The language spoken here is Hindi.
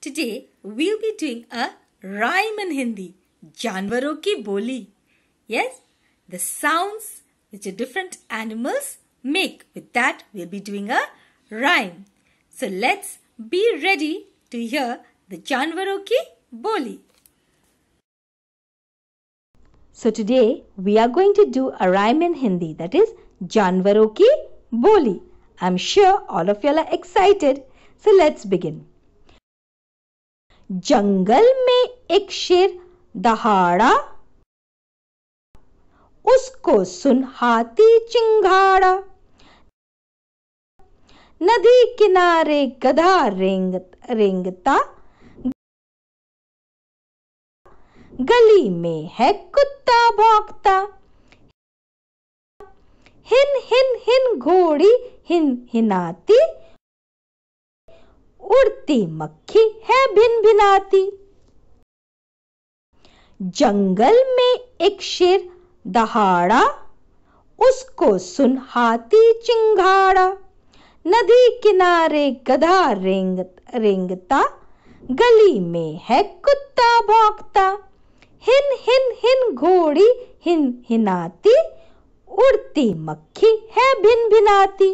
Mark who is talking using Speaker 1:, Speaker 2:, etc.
Speaker 1: Today we'll be doing a rhyme in Hindi, जानवरों की बोली. Yes, the sounds which the different animals make. With that we'll be doing a rhyme. So let's be ready to hear the जानवरों की बोली.
Speaker 2: So today we are going to do a rhyme in Hindi that is जानवरों की बोली. I'm sure all of y'all are excited. So let's begin. जंगल में एक शेर दहाड़ा उसको सुन हाथी चिंगाड़ा नदी किनारे गधा रेंग रेंगता गली में है कुत्ता भौंकता हिन हिन हिन घोड़ी हिन हिनाती उड़ती मक्खी भिन भिनाती जंगल में एक शेर दहाड़ा उसको सुन हाथी चिंगाड़ा नदी किनारे गधा रेंग रेंगता गली में है कुत्ता भौंकता हिन हिन हिन घोड़ी हिन हिनाती उड़ती मक्खी है भिन भिनाती